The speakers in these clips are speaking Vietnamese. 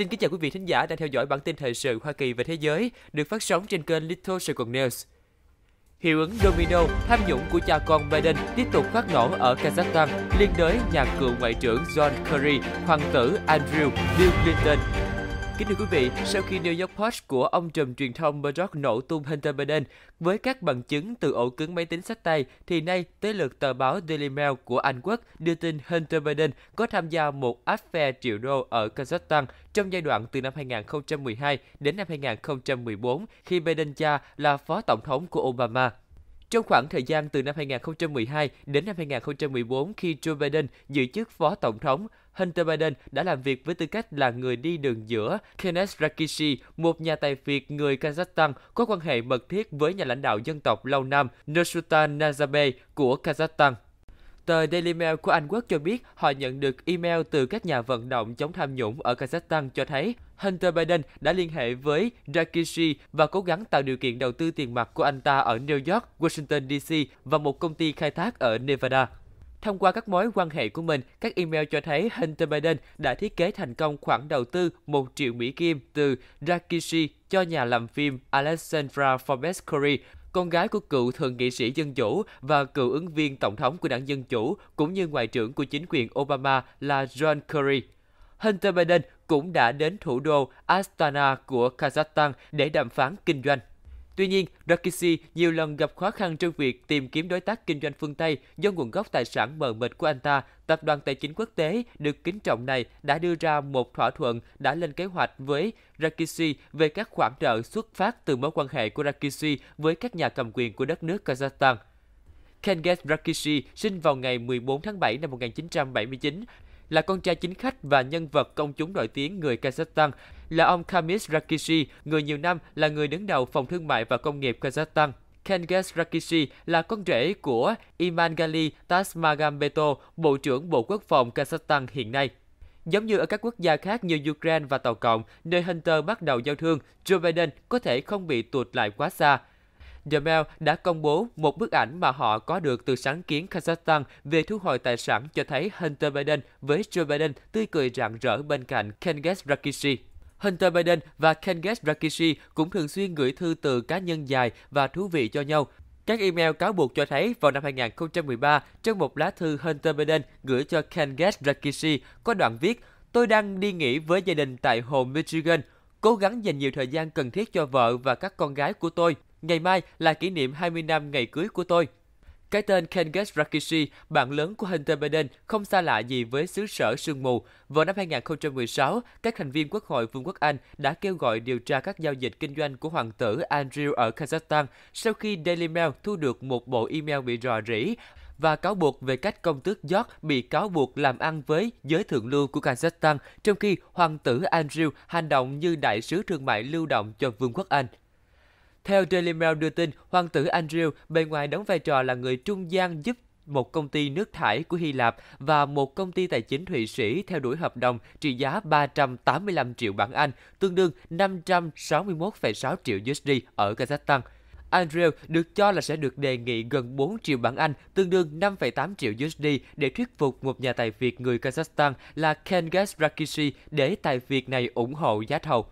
Xin kính chào quý vị thính giả đang theo dõi bản tin thời sự Hoa Kỳ và thế giới được phát sóng trên kênh Little Saigon News. Hiệu ứng domino tham nhũng của cha con Biden tiếp tục phát nổ ở Kazakhstan liên đới nhà cựu ngoại trưởng John Kerry, hoàng tử Andrew Bill Clinton Kính thưa quý vị, sau khi New York Post của ông trùm truyền thông Murdoch nổ tung Hunter Biden với các bằng chứng từ ổ cứng máy tính sách tay, thì nay tới lượt tờ báo Daily Mail của Anh Quốc đưa tin Hunter Biden có tham gia một affair triệu đô ở Kazakhstan trong giai đoạn từ năm 2012 đến năm 2014 khi Biden cha là phó tổng thống của Obama. Trong khoảng thời gian từ năm 2012 đến năm 2014 khi Joe Biden giữ chức phó tổng thống, Hunter Biden đã làm việc với tư cách là người đi đường giữa Kenneth Rakishi, một nhà tài việt người Kazakhstan có quan hệ mật thiết với nhà lãnh đạo dân tộc lâu năm Nursultan Nazarbayev của Kazakhstan. Tờ Daily Mail của Anh Quốc cho biết họ nhận được email từ các nhà vận động chống tham nhũng ở Kazakhstan cho thấy Hunter Biden đã liên hệ với Rakishi và cố gắng tạo điều kiện đầu tư tiền mặt của anh ta ở New York, Washington DC và một công ty khai thác ở Nevada. Thông qua các mối quan hệ của mình, các email cho thấy Hunter Biden đã thiết kế thành công khoản đầu tư 1 triệu Mỹ Kim từ Rakishi cho nhà làm phim Alexandra Forbes Curry, con gái của cựu thượng nghị sĩ Dân Chủ và cựu ứng viên Tổng thống của đảng Dân Chủ, cũng như Ngoại trưởng của chính quyền Obama là John Kerry. Hunter Biden cũng đã đến thủ đô Astana của Kazakhstan để đàm phán kinh doanh. Tuy nhiên, Rakishi nhiều lần gặp khó khăn trong việc tìm kiếm đối tác kinh doanh phương Tây do nguồn gốc tài sản mờ mịt của anh ta. Tập đoàn Tài chính Quốc tế được kính trọng này đã đưa ra một thỏa thuận đã lên kế hoạch với Rakishi về các khoản nợ xuất phát từ mối quan hệ của Rakishi với các nhà cầm quyền của đất nước Kazakhstan. Kenges Rakishi sinh vào ngày 14 tháng 7 năm 1979 là con trai chính khách và nhân vật công chúng nổi tiếng người Kazakhstan là ông Kamis Rakishi, người nhiều năm là người đứng đầu phòng thương mại và công nghiệp Kazakhstan. Kenges Rakishi là con rể của Imangali Tasmagambeto, Bộ trưởng Bộ Quốc phòng Kazakhstan hiện nay. Giống như ở các quốc gia khác như Ukraine và Tàu Cộng, nơi Hunter bắt đầu giao thương, Joe Biden có thể không bị tụt lại quá xa. The Mail đã công bố một bức ảnh mà họ có được từ sáng kiến Kazakhstan về thu hồi tài sản cho thấy Hunter Biden với Joe Biden tươi cười rạng rỡ bên cạnh Kengeth Rakishi. Hunter Biden và Kengeth Rakishi cũng thường xuyên gửi thư từ cá nhân dài và thú vị cho nhau. Các email cáo buộc cho thấy vào năm 2013, trong một lá thư Hunter Biden gửi cho Kengeth Rakishi có đoạn viết Tôi đang đi nghỉ với gia đình tại hồ Michigan, cố gắng dành nhiều thời gian cần thiết cho vợ và các con gái của tôi. Ngày mai là kỷ niệm 20 năm ngày cưới của tôi. Cái tên Kenges Rakishi, bạn lớn của Hunter Biden, không xa lạ gì với xứ sở sương mù. Vào năm 2016, các thành viên Quốc hội Vương quốc Anh đã kêu gọi điều tra các giao dịch kinh doanh của hoàng tử Andrew ở Kazakhstan sau khi Daily Mail thu được một bộ email bị rò rỉ và cáo buộc về cách công tước York bị cáo buộc làm ăn với giới thượng lưu của Kazakhstan, trong khi hoàng tử Andrew hành động như đại sứ thương mại lưu động cho Vương quốc Anh. Theo Daily Mail đưa tin, hoàng tử Andrew bề ngoài đóng vai trò là người trung gian giúp một công ty nước thải của Hy Lạp và một công ty tài chính Thụy Sĩ theo đuổi hợp đồng trị giá 385 triệu bảng Anh, tương đương 561,6 triệu USD ở Kazakhstan. Andrew được cho là sẽ được đề nghị gần 4 triệu bảng Anh, tương đương 5,8 triệu USD để thuyết phục một nhà tài việt người Kazakhstan là Ken Rakishi để tài việt này ủng hộ giá thầu.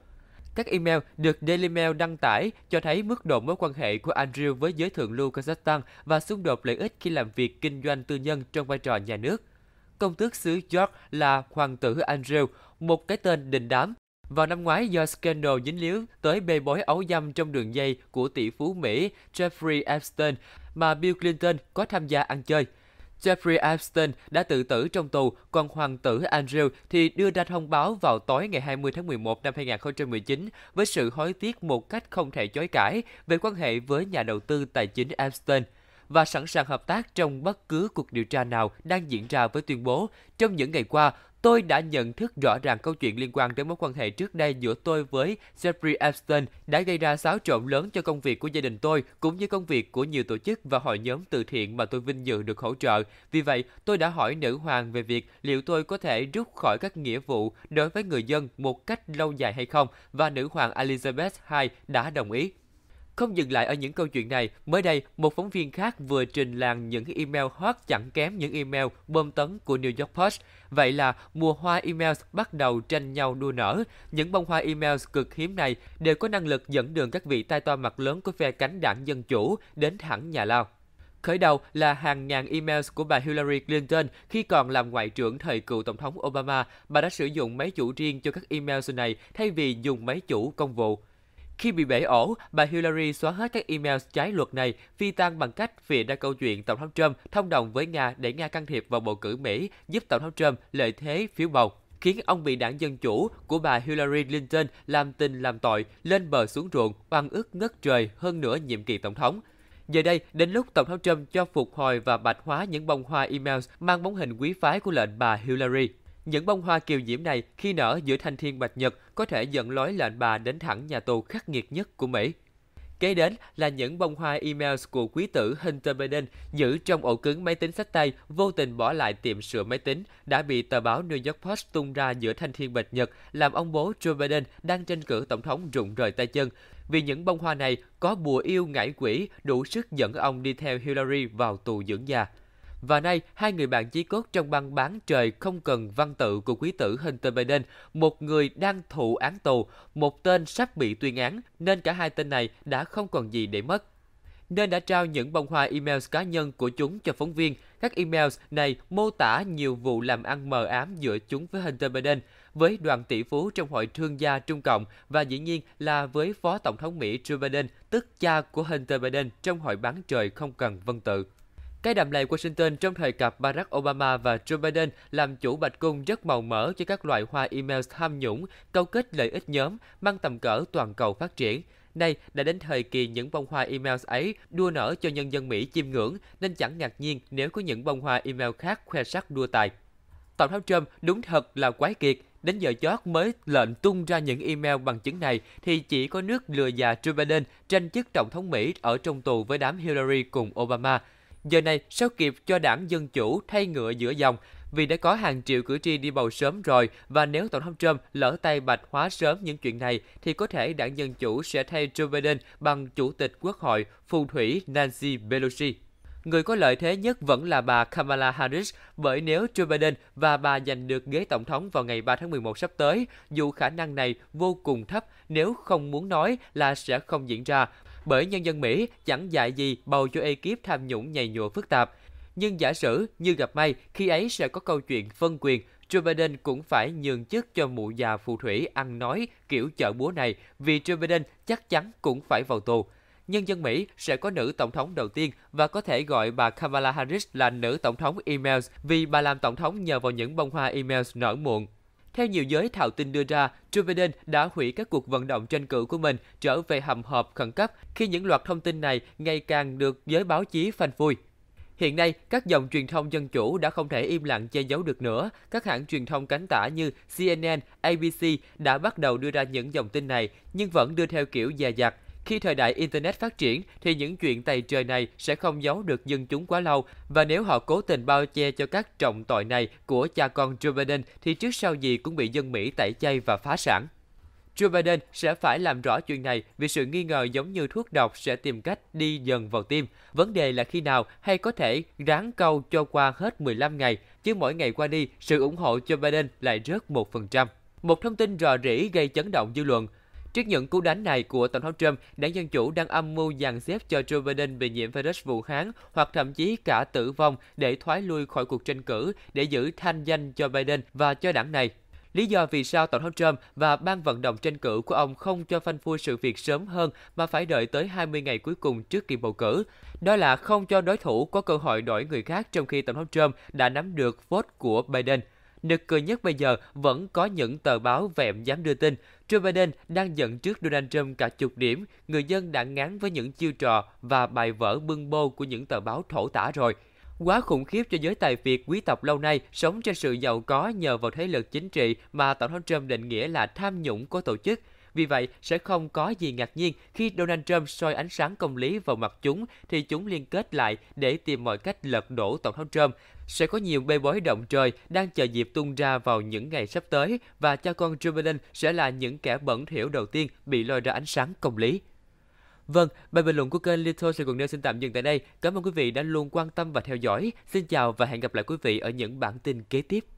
Các email được Daily Mail đăng tải cho thấy mức độ mối quan hệ của Andrew với giới thượng lưu Kazakhstan và xung đột lợi ích khi làm việc kinh doanh tư nhân trong vai trò nhà nước. Công tước xứ York là hoàng tử Andrew, một cái tên đình đám. Vào năm ngoái do scandal dính líu tới bê bối ấu dâm trong đường dây của tỷ phú Mỹ Jeffrey Epstein mà Bill Clinton có tham gia ăn chơi – Jeffrey Epstein đã tự tử trong tù, còn hoàng tử Andrew thì đưa ra thông báo vào tối ngày 20 tháng 11 năm 2019 với sự hối tiếc một cách không thể chối cãi về quan hệ với nhà đầu tư tài chính Epstein và sẵn sàng hợp tác trong bất cứ cuộc điều tra nào đang diễn ra với tuyên bố trong những ngày qua Tôi đã nhận thức rõ ràng câu chuyện liên quan đến mối quan hệ trước đây giữa tôi với Jeffrey Epstein đã gây ra xáo trộn lớn cho công việc của gia đình tôi cũng như công việc của nhiều tổ chức và hội nhóm từ thiện mà tôi vinh dự được hỗ trợ. Vì vậy, tôi đã hỏi nữ hoàng về việc liệu tôi có thể rút khỏi các nghĩa vụ đối với người dân một cách lâu dài hay không và nữ hoàng Elizabeth II đã đồng ý. Không dừng lại ở những câu chuyện này, mới đây, một phóng viên khác vừa trình làng những email hot chẳng kém những email bơm tấn của New York Post. Vậy là mùa hoa email bắt đầu tranh nhau đua nở. Những bông hoa email cực hiếm này đều có năng lực dẫn đường các vị tai to mặt lớn của phe cánh đảng Dân Chủ đến thẳng nhà Lao. Khởi đầu là hàng ngàn email của bà Hillary Clinton khi còn làm ngoại trưởng thời cựu tổng thống Obama. Bà đã sử dụng máy chủ riêng cho các email này thay vì dùng máy chủ công vụ. Khi bị bể ổ, bà Hillary xóa hết các email trái luật này, phi tan bằng cách viện ra câu chuyện Tổng thống Trump thông đồng với Nga để Nga can thiệp vào bầu cử Mỹ, giúp Tổng thống Trump lợi thế phiếu bầu khiến ông bị đảng Dân Chủ của bà Hillary Clinton làm tình làm tội, lên bờ xuống ruộng, oan ức ngất trời hơn nửa nhiệm kỳ Tổng thống. Giờ đây, đến lúc Tổng thống Trump cho phục hồi và bạch hóa những bông hoa email mang bóng hình quý phái của lệnh bà Hillary. Những bông hoa kiều diễm này khi nở giữa thanh thiên bạch nhật có thể dẫn lối lệnh bà đến thẳng nhà tù khắc nghiệt nhất của Mỹ. Kế đến là những bông hoa email của quý tử Hunter Biden giữ trong ổ cứng máy tính sách tay vô tình bỏ lại tiệm sửa máy tính đã bị tờ báo New York Post tung ra giữa thanh thiên bạch nhật làm ông bố Joe Biden đang tranh cử tổng thống rụng rời tay chân vì những bông hoa này có bùa yêu ngải quỷ đủ sức dẫn ông đi theo Hillary vào tù dưỡng già. Và nay, hai người bạn chí cốt trong băng bán trời không cần văn tự của quý tử Hunter Biden, một người đang thụ án tù, một tên sắp bị tuyên án, nên cả hai tên này đã không còn gì để mất nên đã trao những bông hoa emails cá nhân của chúng cho phóng viên. Các emails này mô tả nhiều vụ làm ăn mờ ám giữa chúng với Hunter Biden, với đoàn tỷ phú trong hội thương gia Trung Cộng và dĩ nhiên là với Phó Tổng thống Mỹ Joe Biden, tức cha của Hunter Biden trong hội bán trời không cần vân tự. Cái đầm lầy Washington trong thời cặp Barack Obama và Joe Biden làm chủ Bạch Cung rất màu mỡ cho các loại hoa email tham nhũng, câu kết lợi ích nhóm, mang tầm cỡ toàn cầu phát triển. Nay đã đến thời kỳ những bông hoa email ấy đua nở cho nhân dân Mỹ chiêm ngưỡng, nên chẳng ngạc nhiên nếu có những bông hoa email khác khoe sắc đua tài. Tổng thống Trump đúng thật là quái kiệt, đến giờ chót mới lệnh tung ra những email bằng chứng này thì chỉ có nước lừa già Joe Biden tranh chức tổng thống Mỹ ở trong tù với đám Hillary cùng Obama – giờ này sao kịp cho đảng Dân Chủ thay ngựa giữa dòng vì đã có hàng triệu cử tri đi bầu sớm rồi và nếu Tổng thống Trump lỡ tay bạch hóa sớm những chuyện này thì có thể đảng Dân Chủ sẽ thay Joe Biden bằng Chủ tịch Quốc hội phù thủy Nancy Pelosi. Người có lợi thế nhất vẫn là bà Kamala Harris, bởi nếu Joe Biden và bà giành được ghế tổng thống vào ngày 3 tháng 11 sắp tới, dù khả năng này vô cùng thấp nếu không muốn nói là sẽ không diễn ra, bởi nhân dân Mỹ chẳng dạy gì bầu cho ekip tham nhũng nhầy nhụa phức tạp. Nhưng giả sử như gặp may, khi ấy sẽ có câu chuyện phân quyền, Joe Biden cũng phải nhường chức cho mụ già phù thủy ăn nói kiểu chợ búa này vì Joe Biden chắc chắn cũng phải vào tù. Nhân dân Mỹ sẽ có nữ tổng thống đầu tiên và có thể gọi bà Kamala Harris là nữ tổng thống emails vì bà làm tổng thống nhờ vào những bông hoa emails nở muộn theo nhiều giới thạo tin đưa ra, Joe Biden đã hủy các cuộc vận động tranh cử của mình trở về hầm họp khẩn cấp khi những loạt thông tin này ngày càng được giới báo chí phanh phui. Hiện nay, các dòng truyền thông dân chủ đã không thể im lặng che giấu được nữa. Các hãng truyền thông cánh tả như CNN, ABC đã bắt đầu đưa ra những dòng tin này, nhưng vẫn đưa theo kiểu dè dặt. Khi thời đại Internet phát triển thì những chuyện tày trời này sẽ không giấu được dân chúng quá lâu và nếu họ cố tình bao che cho các trọng tội này của cha con Joe Biden thì trước sau gì cũng bị dân Mỹ tẩy chay và phá sản. Joe Biden sẽ phải làm rõ chuyện này vì sự nghi ngờ giống như thuốc độc sẽ tìm cách đi dần vào tim. Vấn đề là khi nào hay có thể ráng câu cho qua hết 15 ngày, chứ mỗi ngày qua đi, sự ủng hộ Joe Biden lại rớt 1%. Một thông tin rò rỉ gây chấn động dư luận, Trước những cú đánh này của Tổng thống Trump, đảng Dân Chủ đang âm mưu dàn xếp cho Joe Biden bị nhiễm virus Vũ Hán hoặc thậm chí cả tử vong để thoái lui khỏi cuộc tranh cử để giữ thanh danh cho Biden và cho đảng này. Lý do vì sao Tổng thống Trump và ban vận động tranh cử của ông không cho phanh phui sự việc sớm hơn mà phải đợi tới 20 ngày cuối cùng trước kỳ bầu cử, đó là không cho đối thủ có cơ hội đổi người khác trong khi Tổng thống Trump đã nắm được vote của Biden – Nực cười nhất bây giờ vẫn có những tờ báo vẹm dám đưa tin Joe Biden đang dẫn trước Donald Trump cả chục điểm, người dân đã ngán với những chiêu trò và bài vở bưng bô của những tờ báo thổ tả rồi. Quá khủng khiếp cho giới tài việt quý tộc lâu nay sống trên sự giàu có nhờ vào thế lực chính trị mà Tổng thống Trump định nghĩa là tham nhũng của tổ chức – vì vậy, sẽ không có gì ngạc nhiên khi Donald Trump soi ánh sáng công lý vào mặt chúng thì chúng liên kết lại để tìm mọi cách lật đổ Tổng thống Trump. Sẽ có nhiều bê bối động trời đang chờ dịp tung ra vào những ngày sắp tới và cha con Joe Biden sẽ là những kẻ bẩn thỉu đầu tiên bị lôi ra ánh sáng công lý. Vâng, bài bình luận của kênh Little Sài Gòn Nêu xin tạm dừng tại đây. Cảm ơn quý vị đã luôn quan tâm và theo dõi. Xin chào và hẹn gặp lại quý vị ở những bản tin kế tiếp.